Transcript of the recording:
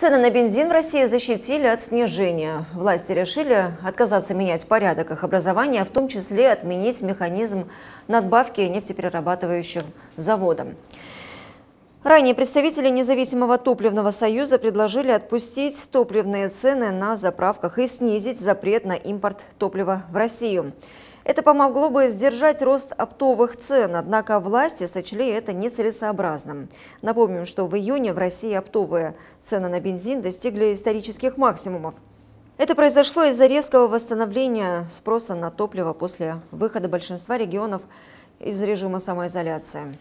Цены на бензин в России защитили от снижения. Власти решили отказаться менять порядок их образования, в том числе отменить механизм надбавки нефтеперерабатывающим заводам. Ранее представители независимого топливного союза предложили отпустить топливные цены на заправках и снизить запрет на импорт топлива в Россию. Это помогло бы сдержать рост оптовых цен, однако власти сочли это нецелесообразным. Напомним, что в июне в России оптовые цены на бензин достигли исторических максимумов. Это произошло из-за резкого восстановления спроса на топливо после выхода большинства регионов из режима самоизоляции.